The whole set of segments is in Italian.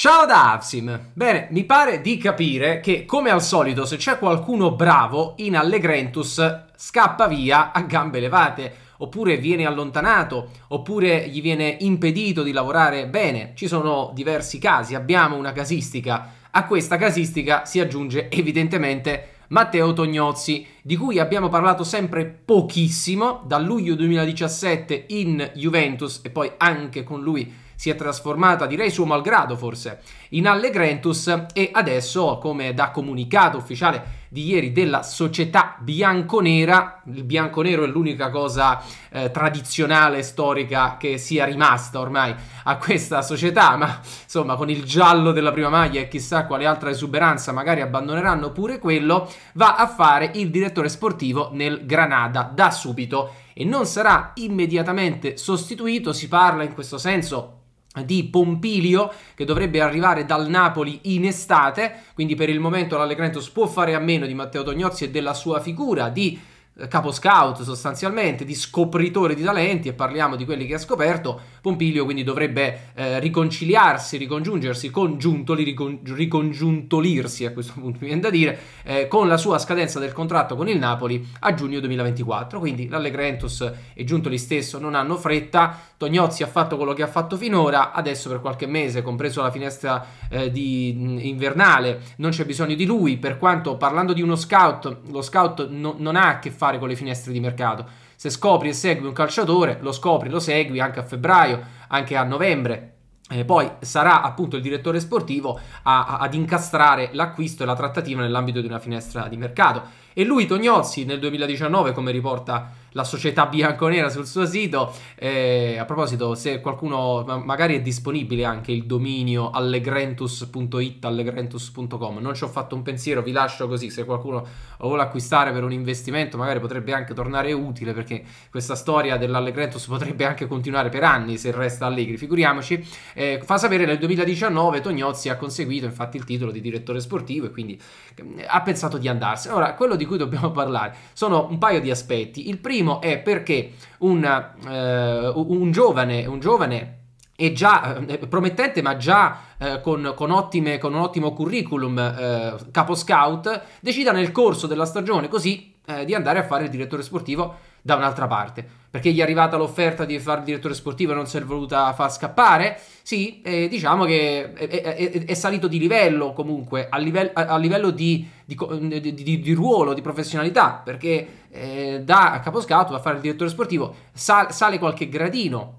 Ciao da Avsim! Bene, mi pare di capire che, come al solito, se c'è qualcuno bravo in Allegrentus scappa via a gambe levate, oppure viene allontanato, oppure gli viene impedito di lavorare bene. Ci sono diversi casi, abbiamo una casistica. A questa casistica si aggiunge evidentemente Matteo Tognozzi, di cui abbiamo parlato sempre pochissimo, da luglio 2017 in Juventus e poi anche con lui si è trasformata, direi suo malgrado forse, in Allegrentus e adesso, come da comunicato ufficiale di ieri della società bianconera, il bianconero è l'unica cosa eh, tradizionale, storica che sia rimasta ormai a questa società, ma insomma con il giallo della prima maglia e chissà quale altra esuberanza magari abbandoneranno pure quello, va a fare il direttore sportivo nel Granada da subito e non sarà immediatamente sostituito, si parla in questo senso di Pompilio che dovrebbe arrivare dal Napoli in estate, quindi per il momento l'Allegrentos può fare a meno di Matteo Tognozzi e della sua figura di capo scout sostanzialmente, di scopritore di talenti e parliamo di quelli che ha scoperto, Pompilio quindi dovrebbe eh, riconciliarsi, ricongiungersi, congiuntoli, ricon, ricongiuntolirsi a questo punto mi viene da dire, eh, con la sua scadenza del contratto con il Napoli a giugno 2024, quindi l'Allegrentus e Giuntoli stesso non hanno fretta, Tognozzi ha fatto quello che ha fatto finora, adesso per qualche mese, compreso la finestra eh, di, invernale, non c'è bisogno di lui, per quanto parlando di uno scout, lo scout no, non ha a che fare fare con le finestre di mercato. Se scopri e segui un calciatore, lo scopri, lo segui anche a febbraio, anche a novembre, e eh, poi sarà appunto il direttore sportivo a, a, ad incastrare l'acquisto e la trattativa nell'ambito di una finestra di mercato. E lui, Tognozzi, nel 2019, come riporta la società bianconera sul suo sito. Eh, a proposito, se qualcuno magari è disponibile anche il dominio allegrentus.it, allegrentus.com, non ci ho fatto un pensiero, vi lascio così, se qualcuno lo vuole acquistare per un investimento magari potrebbe anche tornare utile perché questa storia dell'allegrentus potrebbe anche continuare per anni se resta allegri, figuriamoci. Eh, fa sapere nel 2019 Tognozzi ha conseguito infatti il titolo di direttore sportivo e quindi mm, ha pensato di andarsene. Ora, quello di cui dobbiamo parlare sono un paio di aspetti. Il primo primo è perché una, eh, un giovane, un giovane e già eh, promettente, ma già eh, con, con, ottime, con, un ottimo curriculum eh, capo scout, decida nel corso della stagione così eh, di andare a fare il direttore sportivo da un'altra parte. Perché gli è arrivata l'offerta di fare il direttore sportivo e non si è voluta far scappare? Sì, eh, diciamo che è, è, è, salito di livello comunque, a, livello, a, a livello di, di, di, di, ruolo, di professionalità, perché eh, da caposcato a fare il direttore sportivo, sal, sale qualche gradino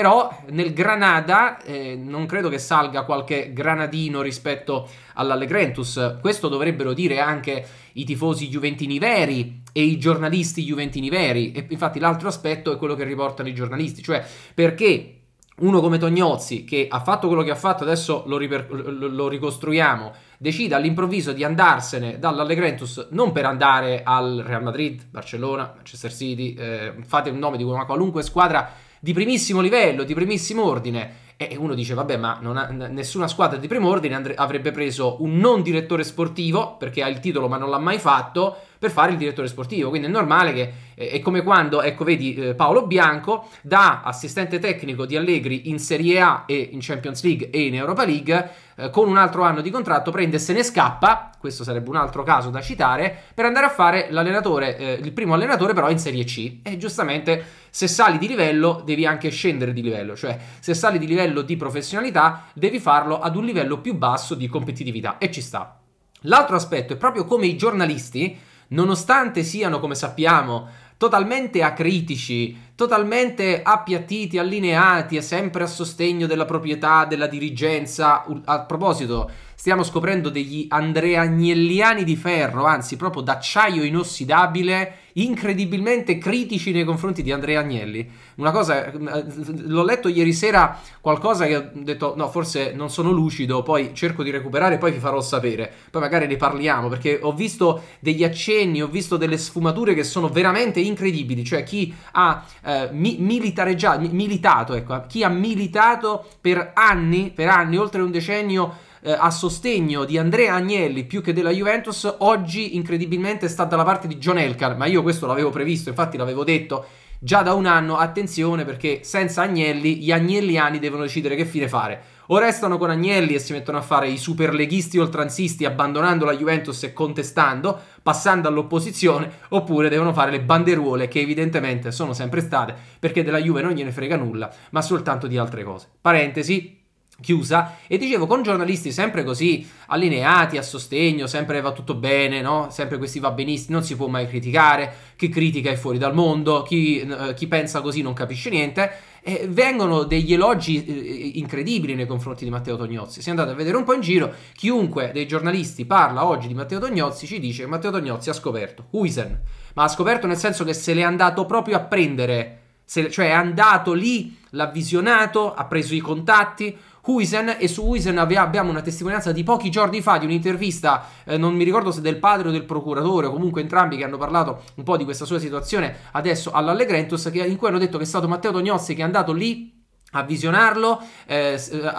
però nel Granada eh, non credo che salga qualche granadino rispetto all'Allegrentus. Questo dovrebbero dire anche i tifosi Juventini veri e i giornalisti Juventini veri. E infatti l'altro aspetto è quello che riportano i giornalisti, cioè perché uno come Tognozzi, che ha fatto quello che ha fatto, adesso lo, lo ricostruiamo, decida all'improvviso di andarsene dall'Allegrentus non per andare al Real Madrid, Barcellona, Manchester City, eh, fate un nome di una qualunque squadra di primissimo livello, di primissimo ordine. E uno dice, vabbè, ma ha, nessuna squadra di primo ordine avrebbe preso un non direttore sportivo, perché ha il titolo ma non l'ha mai fatto, per fare il direttore sportivo. Quindi è normale che eh, è come quando, ecco, vedi eh, Paolo Bianco da assistente tecnico di Allegri in Serie A e in Champions League e in Europa League eh, con un altro anno di contratto prende e se ne scappa, questo sarebbe un altro caso da citare, per andare a fare l'allenatore, eh, il primo allenatore però in Serie C. E giustamente se sali di livello devi anche scendere di livello, cioè se sali di livello di professionalità devi farlo ad un livello più basso di competitività e ci sta. L'altro aspetto è proprio come i giornalisti nonostante siano, come sappiamo, totalmente acritici, totalmente appiattiti, allineati e sempre a sostegno della proprietà, della dirigenza. A proposito, Stiamo scoprendo degli Andrea Agnelliani di ferro, anzi proprio d'acciaio inossidabile, incredibilmente critici nei confronti di Andrea Agnelli. Una cosa, eh, l'ho letto ieri sera qualcosa che ho detto, no, forse non sono lucido, poi cerco di recuperare e poi vi farò sapere. Poi magari ne parliamo, perché ho visto degli accenni, ho visto delle sfumature che sono veramente incredibili. Cioè chi ha eh, mi- militareggiato, mi- militato, ecco, chi ha militato per anni, per anni, oltre un decennio, eh, a sostegno di Andrea Agnelli più che della Juventus oggi incredibilmente sta dalla parte di John Elkar, ma io questo l'avevo previsto, infatti l'avevo detto già da un anno, attenzione perché senza Agnelli gli agnelliani devono decidere che fine fare. O restano con Agnelli e si mettono a fare i superleghisti oltranzisti abbandonando la Juventus e contestando, passando all'opposizione, oppure devono fare le banderuole che evidentemente sono sempre state perché della Juve non gliene frega nulla, ma soltanto di altre cose. Parentesi, chiusa e dicevo con giornalisti sempre così allineati a sostegno, sempre va tutto bene, no? Sempre questi va benissimo non si può mai criticare, chi critica è fuori dal mondo, chi, eh, chi pensa così non capisce niente. Eh, vengono degli elogi eh, eh, incredibili nei confronti di Matteo Tognozzi. Se andate a vedere un po' in giro, chiunque dei giornalisti parla oggi di Matteo Tognozzi ci dice che Matteo Tognozzi ha scoperto Huisen, ma ha scoperto nel senso che se l'è andato proprio a prendere, se, cioè è andato lì, l'ha visionato, ha preso i contatti, Huisen e su Huisen abbiamo una testimonianza di pochi giorni fa di un'intervista, eh, non mi ricordo se del padre o del procuratore o comunque entrambi che hanno parlato un po' di questa sua situazione adesso all'Allegrentus in cui hanno detto che è stato Matteo Tognozzi che è andato lì a visionarlo, eh,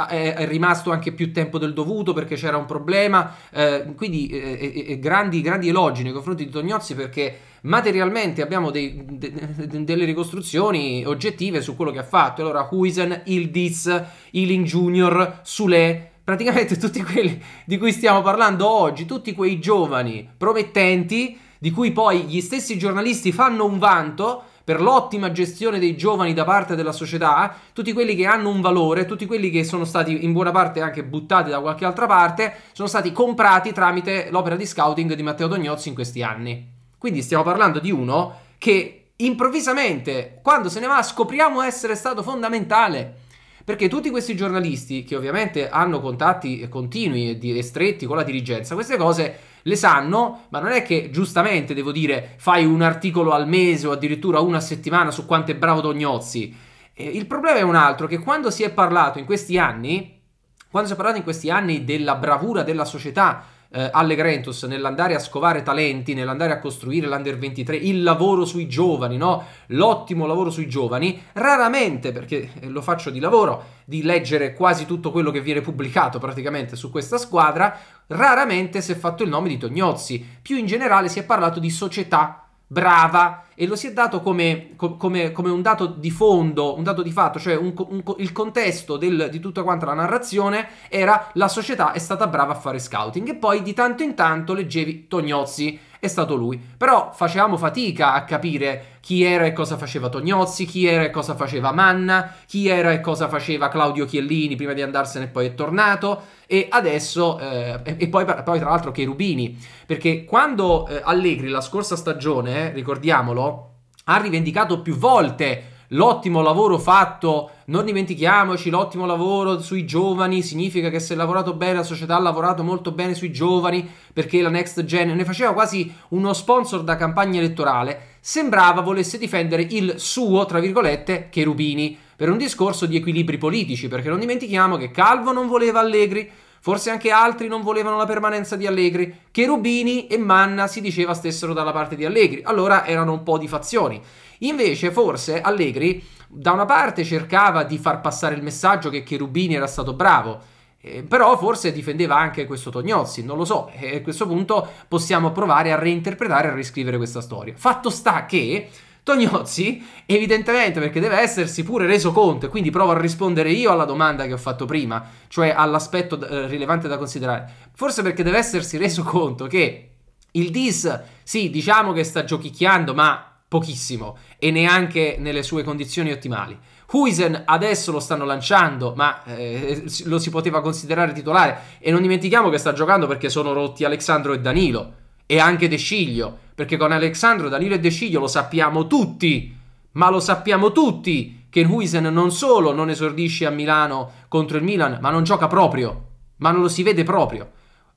eh è rimasto anche più tempo del dovuto perché c'era un problema, eh, quindi eh, eh, eh, grandi, grandi, elogi nei confronti di Tognozzi perché materialmente abbiamo dei, de, de, delle ricostruzioni oggettive su quello che ha fatto, allora Huisen, Ildiz, Ealing Junior, Sule, praticamente tutti quelli di cui stiamo parlando oggi, tutti quei giovani promettenti di cui poi gli stessi giornalisti fanno un vanto, per l'ottima gestione dei giovani da parte della società, tutti quelli che hanno un valore, tutti quelli che sono stati in buona parte anche buttati da qualche altra parte, sono stati comprati tramite l'opera di scouting di Matteo Dognozzi in questi anni. Quindi stiamo parlando di uno che improvvisamente, quando se ne va, scopriamo essere stato fondamentale. Perché tutti questi giornalisti, che ovviamente hanno contatti continui e stretti con la dirigenza, queste cose le sanno, ma non è che giustamente devo dire fai un articolo al mese o addirittura una settimana su quanto è bravo Dognozzi. Eh, il problema è un altro, che quando si è parlato in questi anni, quando si è parlato in questi anni della bravura della società eh, alle Grentus nell'andare a scovare talenti, nell'andare a costruire l'Under 23, il lavoro sui giovani, no? l'ottimo lavoro sui giovani, raramente, perché eh, lo faccio di lavoro, di leggere quasi tutto quello che viene pubblicato praticamente su questa squadra, raramente si è fatto il nome di Tognozzi, più in generale si è parlato di società brava e lo si è dato come, come, come un dato di fondo, un dato di fatto, cioè un, un, il contesto del, di tutta quanta la narrazione era la società è stata brava a fare scouting e poi di tanto in tanto leggevi Tognozzi è stato lui. Però facevamo fatica a capire chi era e cosa faceva Tognozzi, chi era e cosa faceva Manna, chi era e cosa faceva Claudio Chiellini prima di andarsene e poi è tornato. E adesso, eh, e poi, poi, tra l'altro Cherubini, perché quando eh, Allegri la scorsa stagione, eh, ricordiamolo, ha rivendicato più volte l'ottimo lavoro fatto, non dimentichiamoci, l'ottimo lavoro sui giovani significa che se è lavorato bene la società ha lavorato molto bene sui giovani perché la next gen ne faceva quasi uno sponsor da campagna elettorale, sembrava volesse difendere il suo, tra virgolette, Cherubini per un discorso di equilibri politici, perché non dimentichiamo che Calvo non voleva Allegri, Forse anche altri non volevano la permanenza di Allegri. Cherubini e Manna si diceva stessero dalla parte di Allegri. Allora erano un po' di fazioni. Invece forse Allegri da una parte cercava di far passare il messaggio che Cherubini era stato bravo, eh, però forse difendeva anche questo Tognozzi, non lo so, e a questo punto possiamo provare a reinterpretare, e a riscrivere questa storia. Fatto sta che Tognozzi, evidentemente perché deve essersi pure reso conto, e quindi provo a rispondere io alla domanda che ho fatto prima, cioè all'aspetto eh, rilevante da considerare, forse perché deve essersi reso conto che il DIS, sì, diciamo che sta giochicchiando, ma pochissimo e neanche nelle sue condizioni ottimali. Huisen adesso lo stanno lanciando, ma eh, lo si poteva considerare titolare e non dimentichiamo che sta giocando perché sono rotti Alessandro e Danilo e anche De Sciglio, perché con Alessandro, Danilo e De Sciglio lo sappiamo tutti, ma lo sappiamo tutti che Huisen non solo non esordisce a Milano contro il Milan, ma non gioca proprio, ma non lo si vede proprio.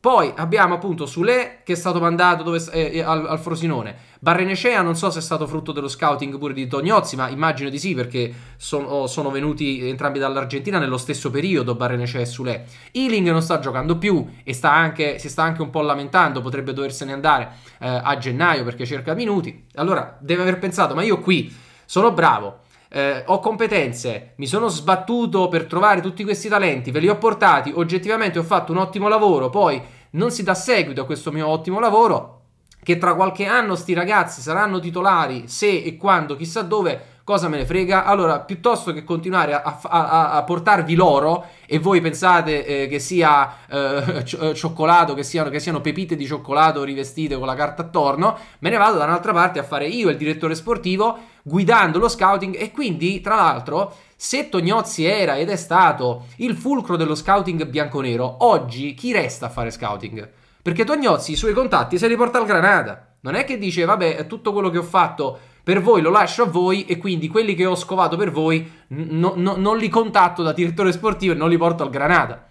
Poi abbiamo appunto Sule che è stato mandato dove, eh, eh, al, al, Frosinone. Barrenecea non so se è stato frutto dello scouting pure di Tognozzi, ma immagino di sì perché sono, oh, sono venuti entrambi dall'Argentina nello stesso periodo Barrenecea e Sule. Ealing non sta giocando più e sta anche, si sta anche un po' lamentando, potrebbe doversene andare eh, a gennaio perché cerca minuti. Allora deve aver pensato, ma io qui sono bravo. Eh, ho competenze, mi sono sbattuto per trovare tutti questi talenti, ve li ho portati, oggettivamente ho fatto un ottimo lavoro, poi non si dà seguito a questo mio ottimo lavoro, che tra qualche anno sti ragazzi saranno titolari se e quando chissà dove cosa me ne frega? Allora, piuttosto che continuare a, a, a portarvi l'oro e voi pensate eh, che sia eh, eh, cioccolato, che siano, che siano, pepite di cioccolato rivestite con la carta attorno, me ne vado da un'altra parte a fare io il direttore sportivo guidando lo scouting e quindi, tra l'altro, se Tognozzi era ed è stato il fulcro dello scouting bianconero, oggi chi resta a fare scouting? Perché Tognozzi i suoi contatti se li porta al Granada. Non è che dice, vabbè, tutto quello che ho fatto per voi lo lascio a voi e quindi quelli che ho scovato per voi no, no, non li contatto da direttore sportivo e non li porto al Granada.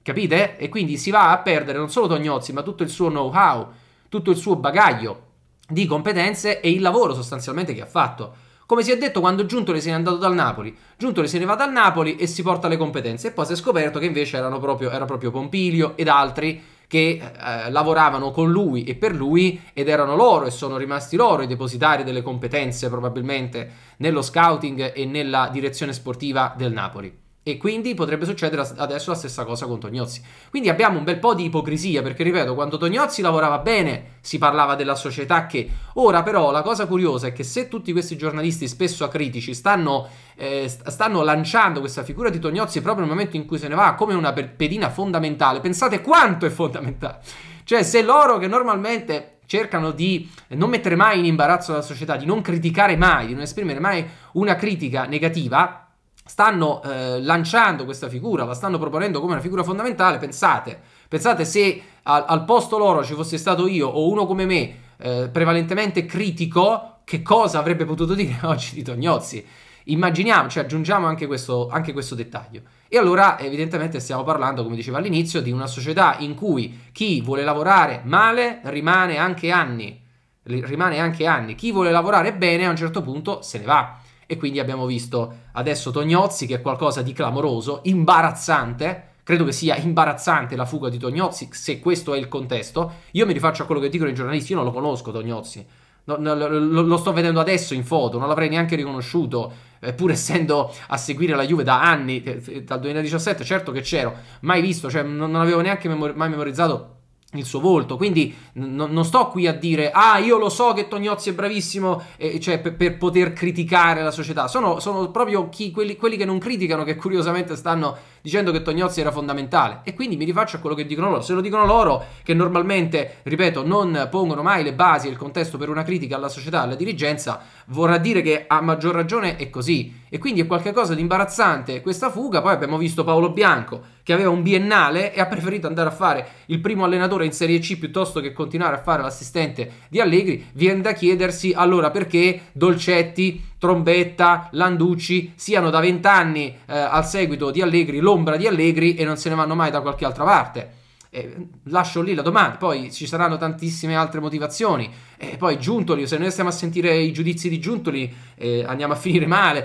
Capite? E quindi si va a perdere non solo Tognozzi, ma tutto il suo know-how, tutto il suo bagaglio di competenze e il lavoro sostanzialmente che ha fatto. Come si è detto quando Giuntoli se n'è andato dal Napoli, Giuntoli se ne va dal Napoli e si porta le competenze e poi si è scoperto che invece proprio, era proprio Pompilio ed altri che eh, lavoravano con lui e per lui ed erano loro e sono rimasti loro i depositari delle competenze probabilmente nello scouting e nella direzione sportiva del Napoli. E quindi potrebbe succedere adesso la stessa cosa con Tognozzi. Quindi abbiamo un bel po' di ipocrisia, perché ripeto, quando Tognozzi lavorava bene si parlava della società che... Ora però la cosa curiosa è che se tutti questi giornalisti spesso acritici stanno, eh, stanno lanciando questa figura di Tognozzi proprio nel momento in cui se ne va come una pedina fondamentale, pensate quanto è fondamentale. Cioè se loro che normalmente cercano di non mettere mai in imbarazzo la società, di non criticare mai, di non esprimere mai una critica negativa, stanno eh, lanciando questa figura, la stanno proponendo come una figura fondamentale, pensate, pensate se al, al posto loro ci fosse stato io o uno come me, eh, prevalentemente critico, che cosa avrebbe potuto dire oggi di Tognozzi? Immaginiamoci, aggiungiamo anche questo, anche questo dettaglio. E allora evidentemente stiamo parlando, come dicevo all'inizio, di una società in cui chi vuole lavorare male rimane anche anni, rimane anche anni, chi vuole lavorare bene a un certo punto se ne va. E quindi abbiamo visto adesso Tognozzi che è qualcosa di clamoroso, imbarazzante. Credo che sia imbarazzante la fuga di Tognozzi, se questo è il contesto. Io mi rifaccio a quello che dicono i giornalisti, io non lo conosco Tognozzi. No, no, lo, lo, sto vedendo adesso in foto, non l'avrei neanche riconosciuto, eh, pur essendo a seguire la Juve da anni, eh, dal 2017, certo che c'ero, mai visto, cioè non, non avevo neanche memor mai memorizzato il suo volto. Quindi n- non sto qui a dire, ah, io lo so che Tognozzi è bravissimo, eh, cioè per, per, poter criticare la società. Sono, sono proprio chi, quelli, quelli, che non criticano, che curiosamente stanno dicendo che Tognozzi era fondamentale. E quindi mi rifaccio a quello che dicono loro. Se lo dicono loro, che normalmente, ripeto, non pongono mai le basi e il contesto per una critica alla società, alla dirigenza, vorrà dire che a maggior ragione è così. E quindi è qualcosa di imbarazzante questa fuga. Poi abbiamo visto Paolo Bianco, che aveva un biennale e ha preferito andare a fare il primo allenatore in Serie C piuttosto che continuare a fare l'assistente di Allegri. Viene da chiedersi allora perché Dolcetti Trombetta, Landucci siano da vent'anni eh, al seguito di Allegri, l'ombra di Allegri e non se ne vanno mai da qualche altra parte. Eh, lascio lì la domanda, poi ci saranno tantissime altre motivazioni. E poi Giuntoli, se noi stiamo a sentire i giudizi di Giuntoli, eh, andiamo a finire male.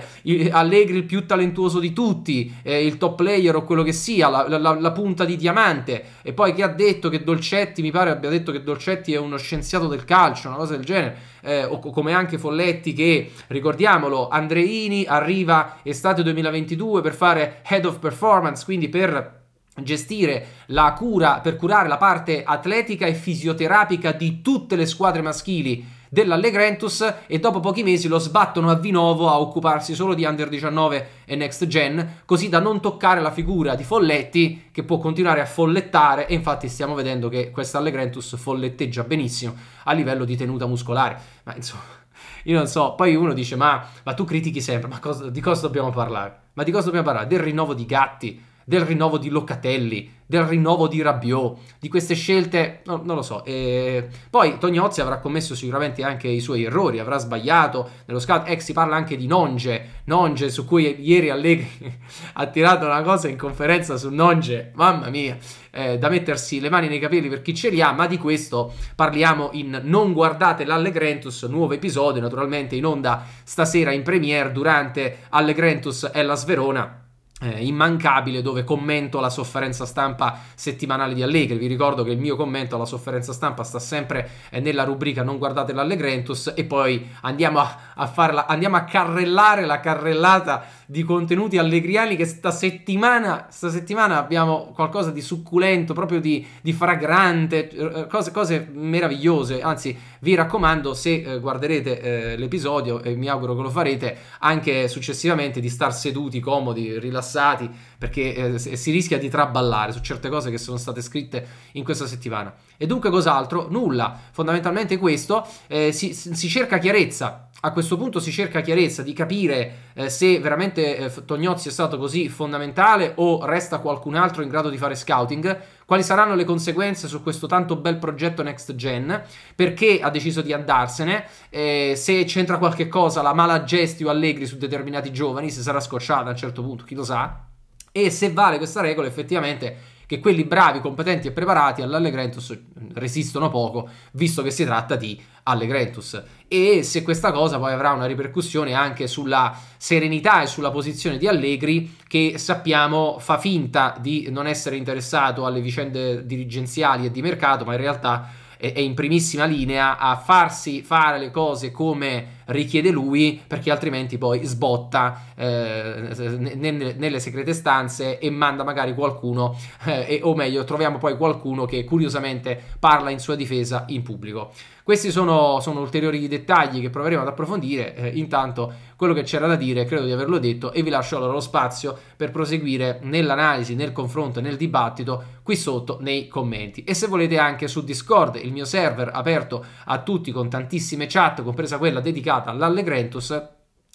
Allegri il più talentuoso di tutti, eh, il top player o quello che sia, la, la, la, punta di diamante. E poi chi ha detto che Dolcetti, mi pare abbia detto che Dolcetti è uno scienziato del calcio, una cosa del genere. Eh, o come anche Folletti che, ricordiamolo, Andreini arriva estate 2022 per fare head of performance, quindi per gestire la cura per curare la parte atletica e fisioterapica di tutte le squadre maschili dell'Allegrentus e dopo pochi mesi lo sbattono a Vinovo a occuparsi solo di Under 19 e Next Gen, così da non toccare la figura di Folletti che può continuare a follettare e infatti stiamo vedendo che questa Allegrentus folletteggia benissimo a livello di tenuta muscolare, ma insomma io non so, poi uno dice ma, ma tu critichi sempre, ma cosa, di cosa dobbiamo parlare? Ma di cosa dobbiamo parlare? Del rinnovo di Gatti, del rinnovo di Locatelli, del rinnovo di Rabiot, di queste scelte, no, non lo so. E poi Tognozzi avrà commesso sicuramente anche i suoi errori, avrà sbagliato nello scout. Ex, si parla anche di Nonge, Nonge su cui ieri Allegri ha tirato una cosa in conferenza su Nonge, mamma mia, eh, da mettersi le mani nei capelli per chi ce li ha, ma di questo parliamo in Non guardate l'Allegrentus, nuovo episodio naturalmente in onda stasera in premiere durante Allegrentus e la Sverona eh, immancabile dove commento la sofferenza stampa settimanale di Allegri. Vi ricordo che il mio commento alla sofferenza stampa sta sempre eh, nella rubrica Non guardate l'Allegrentus e poi andiamo a, a, farla, andiamo a carrellare la carrellata di contenuti allegriani che sta settimana, sta settimana abbiamo qualcosa di succulento, proprio di, di fragrante, eh, cose, cose meravigliose, anzi vi raccomando, se eh, guarderete eh, l'episodio, e mi auguro che lo farete anche successivamente, di star seduti, comodi, rilassati, perché eh, si rischia di traballare su certe cose che sono state scritte in questa settimana. E dunque cos'altro? Nulla, fondamentalmente questo, eh, si, si, cerca chiarezza, a questo punto si cerca chiarezza di capire eh, se veramente eh, Tognozzi è stato così fondamentale o resta qualcun altro in grado di fare scouting, quali saranno le conseguenze su questo tanto bel progetto next gen, perché ha deciso di andarsene, eh, se c'entra qualche cosa la mala gesti o Allegri su determinati giovani, se sarà scocciata a un certo punto, chi lo sa, e se vale questa regola effettivamente che quelli bravi, competenti e preparati all'Allegrentus resistono poco, visto che si tratta di Allegrentus. E se questa cosa poi avrà una ripercussione anche sulla serenità e sulla posizione di Allegri, che sappiamo fa finta di non essere interessato alle vicende dirigenziali e di mercato, ma in realtà è in primissima linea a farsi fare le cose come richiede lui perché altrimenti poi sbotta eh, nelle, segrete stanze e manda magari qualcuno, eh, e, o meglio troviamo poi qualcuno che curiosamente parla in sua difesa in pubblico. Questi sono, sono ulteriori dettagli che proveremo ad approfondire, eh, intanto quello che c'era da dire credo di averlo detto e vi lascio allora lo spazio per proseguire nell'analisi, nel confronto, nel dibattito qui sotto nei commenti e se volete anche su Discord, il mio server aperto a tutti con tantissime chat, compresa quella dedicata dedicata all'Allegrentus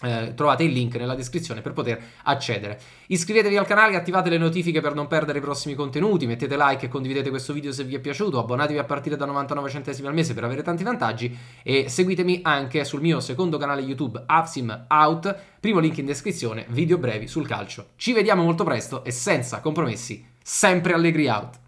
eh, trovate il link nella descrizione per poter accedere. Iscrivetevi al canale, attivate le notifiche per non perdere i prossimi contenuti, mettete like e condividete questo video se vi è piaciuto, abbonatevi a partire da 99 centesimi al mese per avere tanti vantaggi e seguitemi anche sul mio secondo canale YouTube Avsim Out, primo link in descrizione, video brevi sul calcio. Ci vediamo molto presto e senza compromessi, sempre Allegri Out!